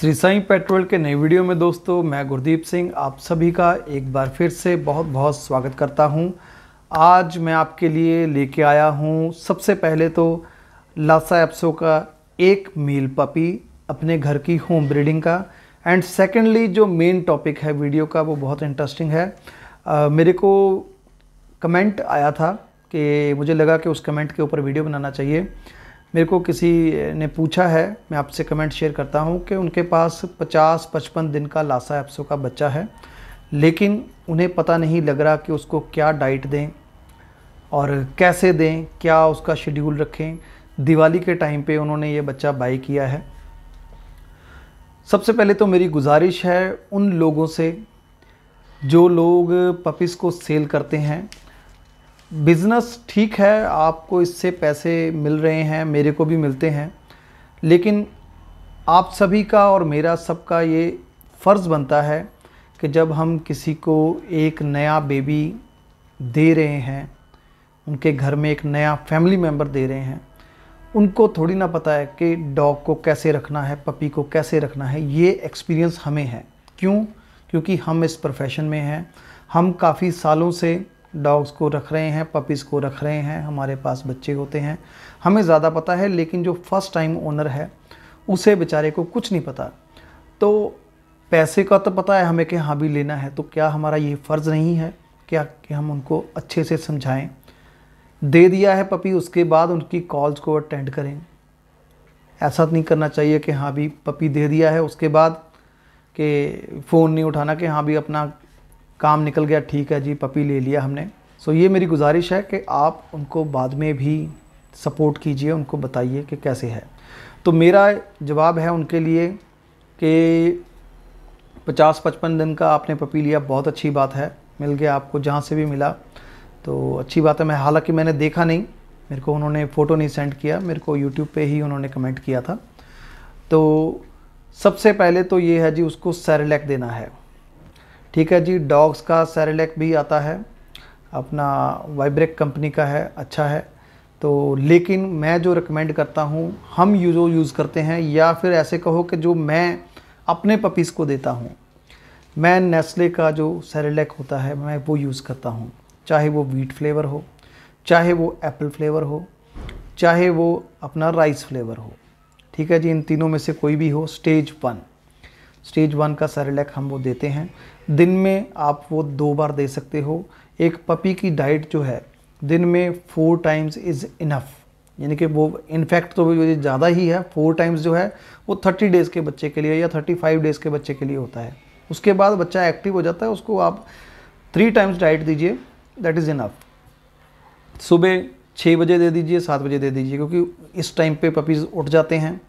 Shri Sai petrol के नए video में दोस्तों मैं गुरदीप सिंह आप सभी का एक बार फिर से बहुत बहुत स्वागत करता हूं आज मैं आपके लिए लेके आया हूं सबसे पहले तो लासा एप्सो का एक मील पपी अपने घर की होम ब्रीडिंग का एंड सेकेंडली जो मेन टॉपिक है वीडियो का वो बहुत इंटरेस्टिंग है आ, मेरे को कमेंट आया था कि मुझे लगा कि उस कमेंट के ऊपर वीडियो बनाना चाहिए मेरे को किसी ने पूछा है मैं आपसे कमेंट शेयर करता हूँ कि उनके पास 50-55 दिन का लासा एप्सो का बच्चा है लेकिन उन्हें पता नहीं लग रहा कि उसको क्या डाइट दें और कैसे दें क्या उसका शेड्यूल रखें दिवाली के टाइम पे उन्होंने ये बच्चा बाई किया है सबसे पहले तो मेरी गुजारिश है उन लोगों से जो लोग पपीज़ को सेल करते हैं बिज़नेस ठीक है आपको इससे पैसे मिल रहे हैं मेरे को भी मिलते हैं लेकिन आप सभी का और मेरा सबका ये फ़र्ज़ बनता है कि जब हम किसी को एक नया बेबी दे रहे हैं उनके घर में एक नया फैमिली मेम्बर दे रहे हैं उनको थोड़ी ना पता है कि डॉग को कैसे रखना है पपी को कैसे रखना है ये एक्सपीरियंस हमें है क्यों क्योंकि हम इस प्रोफेशन में हैं हम काफ़ी सालों से डॉग्स को रख रहे हैं पपीज़ को रख रहे हैं हमारे पास बच्चे होते हैं हमें ज़्यादा पता है लेकिन जो फर्स्ट टाइम ओनर है उसे बेचारे को कुछ नहीं पता तो पैसे का तो पता है हमें कि हाँ भी लेना है तो क्या हमारा ये फ़र्ज़ नहीं है क्या कि हम उनको अच्छे से समझाएं दे दिया है पपी उसके बाद उनकी कॉल्स को अटेंड करें ऐसा तो नहीं करना चाहिए कि हाँ भी पपी दे दिया है उसके बाद कि फ़ोन नहीं उठाना कि हाँ भी अपना काम निकल गया ठीक है जी पपी ले लिया हमने सो ये मेरी गुजारिश है कि आप उनको बाद में भी सपोर्ट कीजिए उनको बताइए कि कैसे है तो मेरा जवाब है उनके लिए कि पचास पचपन दिन का आपने पपी लिया बहुत अच्छी बात है मिल गया आपको जहाँ से भी मिला तो अच्छी बात है मैं हालांकि मैंने देखा नहीं मेरे को उन्होंने फ़ोटो नहीं सेंड किया मेरे को यूट्यूब पे ही उन्होंने कमेंट किया था तो सबसे पहले तो ये है जी उसको सैरलैक देना है ठीक है जी डॉग्स का सैरेलेक भी आता है अपना वाइब्रेक कंपनी का है अच्छा है तो लेकिन मैं जो रिकमेंड करता हूँ हम जो यूज़ करते हैं या फिर ऐसे कहो कि जो मैं अपने पपीज़ को देता हूँ मैं नेस्ले का जो सैरेलेक होता है मैं वो यूज़ करता हूँ चाहे वो वीट फ्लेवर हो चाहे वो एप्पल फ्लेवर हो चाहे वो अपना राइस फ्लेवर हो ठीक है जी इन तीनों में से कोई भी हो स्टेज वन स्टेज वन का सैरेलेक हम वो देते हैं दिन में आप वो दो बार दे सकते हो एक पपी की डाइट जो है दिन में फोर टाइम्स इज़ इनफ़ यानी कि वो इनफैक्ट तो ज़्यादा ही है फोर टाइम्स जो है वो थर्टी डेज़ के बच्चे के लिए या थर्टी फाइव डेज़ के बच्चे के लिए होता है उसके बाद बच्चा एक्टिव हो जाता है उसको आप थ्री टाइम्स डाइट दीजिए दैट इज़ इनफ सुबह छः बजे दे दीजिए सात बजे दे दीजिए क्योंकि इस टाइम पे पपीज़ उठ जाते हैं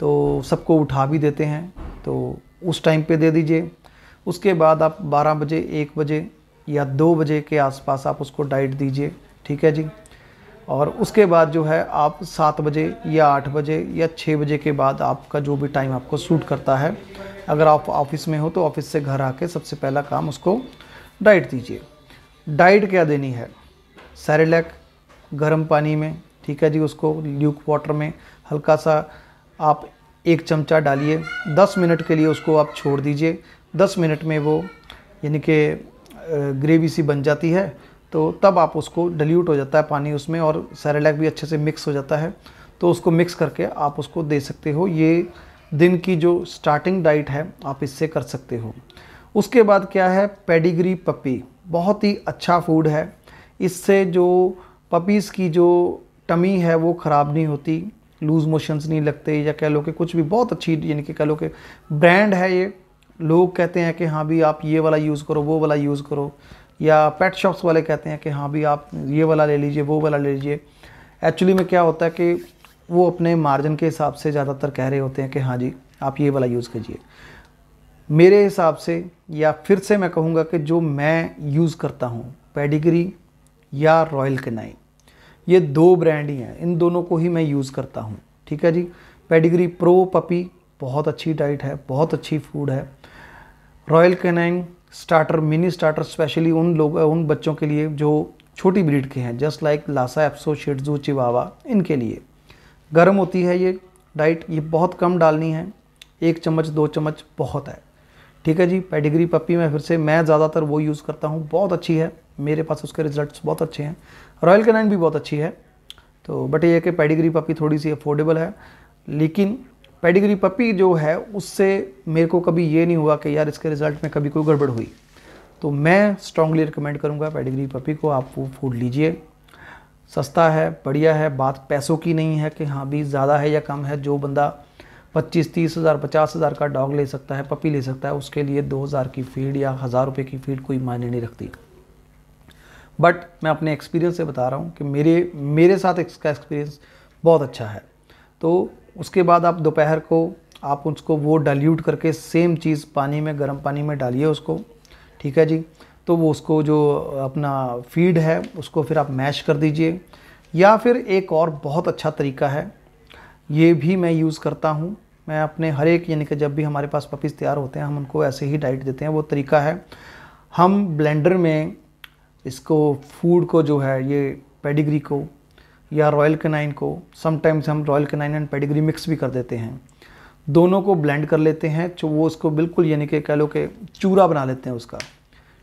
तो सबको उठा भी देते हैं तो उस टाइम पे दे दीजिए उसके बाद आप 12 बजे 1 बजे या 2 बजे के आसपास आप उसको डाइट दीजिए ठीक है जी और उसके बाद जो है आप सात बजे या आठ बजे या छः बजे के बाद आपका जो भी टाइम आपको सूट करता है अगर आप ऑफिस में हो तो ऑफिस से घर आके सबसे पहला काम उसको डाइट दीजिए डाइट क्या देनी है सैरेलैक गर्म पानी में ठीक है जी उसको ल्यूक वाटर में हल्का सा आप एक चमचा डालिए 10 मिनट के लिए उसको आप छोड़ दीजिए दस मिनट में वो यानी कि ग्रेवी सी बन जाती है तो तब आप उसको डल्यूट हो जाता है पानी उसमें और सैरेलैक भी अच्छे से मिक्स हो जाता है तो उसको मिक्स करके आप उसको दे सकते हो ये दिन की जो स्टार्टिंग डाइट है आप इससे कर सकते हो उसके बाद क्या है पेडिग्री पपी बहुत ही अच्छा फूड है इससे जो पपीज़ की जो टमी है वो ख़राब नहीं होती लूज़ मोशंस नहीं लगते या कह लो कि कुछ भी बहुत अच्छी यानी कि कह लो कि ब्रांड है ये लोग कहते हैं कि हाँ भी आप ये वाला यूज़ करो वो वाला यूज़ करो या पेट शॉप्स वाले कहते हैं कि हाँ भी आप ये वाला ले लीजिए वो वाला ले लीजिए एक्चुअली में क्या होता है कि वो अपने मार्जिन के हिसाब से ज़्यादातर कह रहे होते हैं कि हाँ जी आप ये वाला यूज़ कीजिए मेरे हिसाब से या फिर से मैं कहूँगा कि जो मैं यूज़ करता हूँ पेडिग्री या रॉयल कनाई ये दो ब्रांड ही हैं इन दोनों को ही मैं यूज़ करता हूँ ठीक है जी पेडिग्री प्रो पपी बहुत अच्छी डाइट है बहुत अच्छी फूड है Royal Canin starter mini starter specially उन लोग उन बच्चों के लिए जो छोटी ब्रीड के हैं just like Lhasa Apso Shih Tzu Chihuahua इनके लिए गर्म होती है ये डाइट ये बहुत कम डालनी है एक चम्मच दो चम्मच बहुत है ठीक है जी पेडिग्री पप्पी में फिर से मैं ज़्यादातर वो यूज़ करता हूँ बहुत अच्छी है मेरे पास उसके रिजल्ट्स बहुत अच्छे हैं रॉयल कैनाइन भी बहुत अच्छी है तो बट ये कि पेडिग्री पप्पी थोड़ी सी अफोर्डेबल है लेकिन पेडिग्री पपी जो है उससे मेरे को कभी ये नहीं हुआ कि यार इसके रिज़ल्ट में कभी कोई गड़बड़ हुई तो मैं स्ट्रांगली रिकमेंड करूँगा पेडिग्री पपी को आप वो फूड लीजिए सस्ता है बढ़िया है बात पैसों की नहीं है कि हाँ भी ज़्यादा है या कम है जो बंदा पच्चीस तीस हज़ार पचास हज़ार का डॉग ले सकता है पपी ले सकता है उसके लिए दो हज़ार की फीड या हज़ार रुपये की फीड कोई मायने नहीं रखती बट मैं अपने एक्सपीरियंस से बता रहा हूँ कि मेरे मेरे साथ इसका एक्सपीरियंस बहुत अच्छा है तो उसके बाद आप दोपहर को आप उसको वो डाल्यूट करके सेम चीज़ पानी में गर्म पानी में डालिए उसको ठीक है जी तो वो उसको जो अपना फीड है उसको फिर आप मैश कर दीजिए या फिर एक और बहुत अच्छा तरीका है ये भी मैं यूज़ करता हूँ मैं अपने हर एक यानी कि जब भी हमारे पास पपीज़ तैयार होते हैं हम उनको ऐसे ही डाइट देते हैं वो तरीका है हम ब्लेंडर में इसको फूड को जो है ये पेडिग्री को या रॉयल कनाइन को समटाइम्स हम Royal Canin and Pedigree mix भी कर देते हैं दोनों को ब्लेंड कर लेते हैं तो वो उसको बिल्कुल यानी कि कह लो कि चूरा बना लेते हैं उसका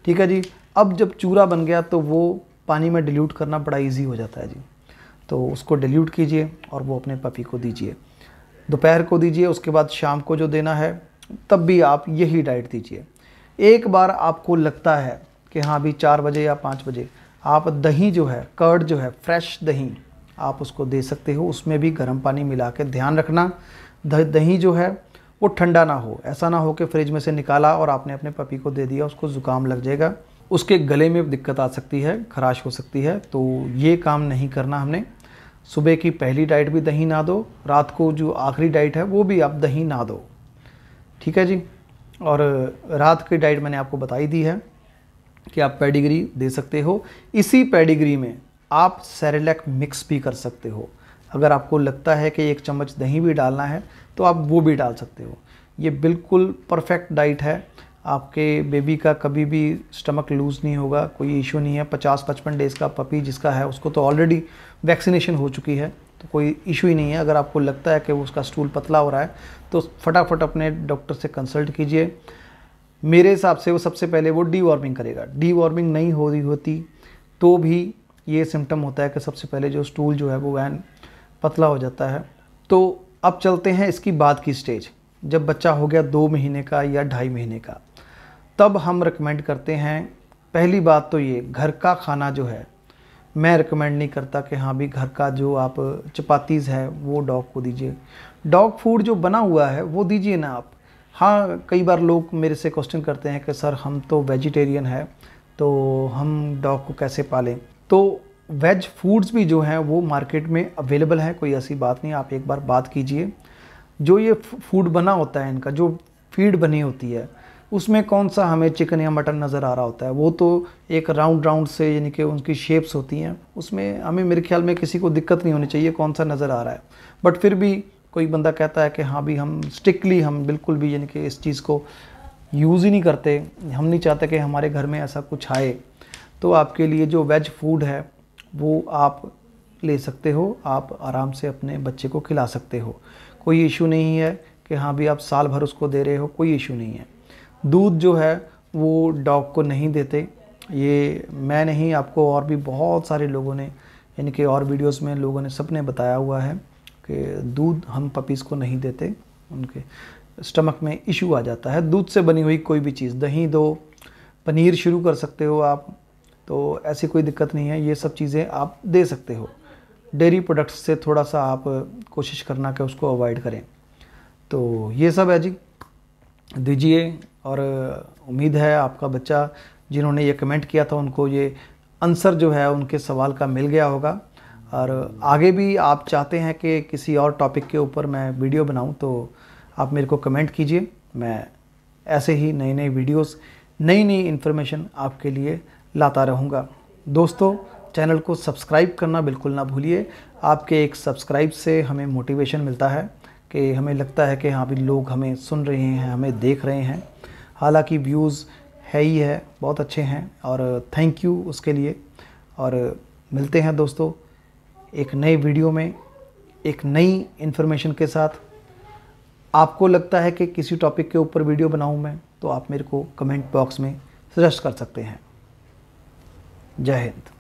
ठीक है जी अब जब चूरा बन गया तो वो पानी में डिल्यूट करना बड़ा ईजी हो जाता है जी तो उसको डिल्यूट कीजिए और वो अपने पपी को दीजिए दोपहर को दीजिए उसके बाद शाम को जो देना है तब भी आप यही डाइट दीजिए एक बार आपको लगता है कि हाँ अभी चार बजे या पाँच बजे आप दही जो है कर्ड जो है फ्रेश दही आप उसको दे सकते हो उसमें भी गर्म पानी मिला के ध्यान रखना दही जो है वो ठंडा ना हो ऐसा ना हो कि फ्रिज में से निकाला और आपने अपने पपी को दे दिया उसको ज़ुकाम लग जाएगा उसके गले में दिक्कत आ सकती है खराश हो सकती है तो ये काम नहीं करना हमने सुबह की पहली डाइट भी दही ना दो रात को जो आखिरी डाइट है वो भी आप दही ना दो ठीक है जी और रात की डाइट मैंने आपको बताई दी है कि आप पेडिग्री दे सकते हो इसी पेडिग्री में आप सेरेलैक मिक्स भी कर सकते हो अगर आपको लगता है कि एक चम्मच दही भी डालना है तो आप वो भी डाल सकते हो ये बिल्कुल परफेक्ट डाइट है आपके बेबी का कभी भी स्टमक लूज़ नहीं होगा कोई इशू नहीं है पचास पचपन डेज़ का पपी जिसका है उसको तो ऑलरेडी वैक्सीनेशन हो चुकी है तो कोई इशू ही नहीं है अगर आपको लगता है कि उसका स्टूल पतला हो रहा है तो फटाफट अपने डॉक्टर से कंसल्ट कीजिए मेरे हिसाब से वो सबसे पहले वो डी वार्मिंग करेगा डी वार्मिंग नहीं हो रही होती तो भी ये सिम्टम होता है कि सबसे पहले जो स्टूल जो है वो वैन पतला हो जाता है तो अब चलते हैं इसकी बाद की स्टेज जब बच्चा हो गया दो महीने का या ढाई महीने का तब हम रिकमेंड करते हैं पहली बात तो ये घर का खाना जो है मैं रिकमेंड नहीं करता कि हाँ भी घर का जो आप चपातीज़ है वो डॉग को दीजिए डॉग फूड जो बना हुआ है वो दीजिए ना आप हाँ कई बार लोग मेरे से क्वेश्चन करते हैं कि सर हम तो वेजिटेरियन है तो हम डॉग को कैसे पालें तो वेज फूड्स भी जो हैं वो मार्केट में अवेलेबल है कोई ऐसी बात नहीं आप एक बार बात कीजिए जो ये फूड बना होता है इनका जो फीड बनी होती है उसमें कौन सा हमें चिकन या मटन नज़र आ रहा होता है वो तो एक राउंड राउंड से यानी कि उनकी शेप्स होती हैं उसमें हमें मेरे ख्याल में किसी को दिक्कत नहीं होनी चाहिए कौन सा नज़र आ रहा है बट फिर भी कोई बंदा कहता है कि हाँ भी हम स्ट्रिक्टली हम बिल्कुल भी यानी कि इस चीज़ को यूज़ ही नहीं करते हम नहीं चाहते कि हमारे घर में ऐसा कुछ आए तो आपके लिए जो वेज फूड है वो आप ले सकते हो आप आराम से अपने बच्चे को खिला सकते हो कोई इशू नहीं है कि हाँ भी आप साल भर उसको दे रहे हो कोई इशू नहीं है दूध जो है वो डॉग को नहीं देते ये मैं नहीं आपको और भी बहुत सारे लोगों ने इनके और वीडियोस में लोगों ने सपने बताया हुआ है कि दूध हम पपीज़ को नहीं देते उनके स्टमक में इशू आ जाता है दूध से बनी हुई कोई भी चीज़ दही दो पनीर शुरू कर सकते हो आप तो ऐसी कोई दिक्कत नहीं है ये सब चीज़ें आप दे सकते हो डेयरी प्रोडक्ट्स से थोड़ा सा आप कोशिश करना कि उसको अवॉइड करें तो ये सब है जी दीजिए और उम्मीद है आपका बच्चा जिन्होंने ये कमेंट किया था उनको ये आंसर जो है उनके सवाल का मिल गया होगा और आगे भी आप चाहते हैं कि किसी और टॉपिक के ऊपर मैं वीडियो बनाऊं तो आप मेरे को कमेंट कीजिए मैं ऐसे ही नए नए वीडियोस नई नई इन्फॉर्मेशन आपके लिए लाता रहूँगा दोस्तों चैनल को सब्सक्राइब करना बिल्कुल ना भूलिए आपके एक सब्सक्राइब से हमें मोटिवेशन मिलता है कि हमें लगता है कि हाँ भी लोग हमें सुन रहे हैं हमें देख रहे हैं हालांकि व्यूज़ है ही है बहुत अच्छे हैं और थैंक यू उसके लिए और मिलते हैं दोस्तों एक नए वीडियो में एक नई इन्फॉर्मेशन के साथ आपको लगता है कि किसी टॉपिक के ऊपर वीडियो बनाऊं मैं तो आप मेरे को कमेंट बॉक्स में सजेस्ट कर सकते हैं जय हिंद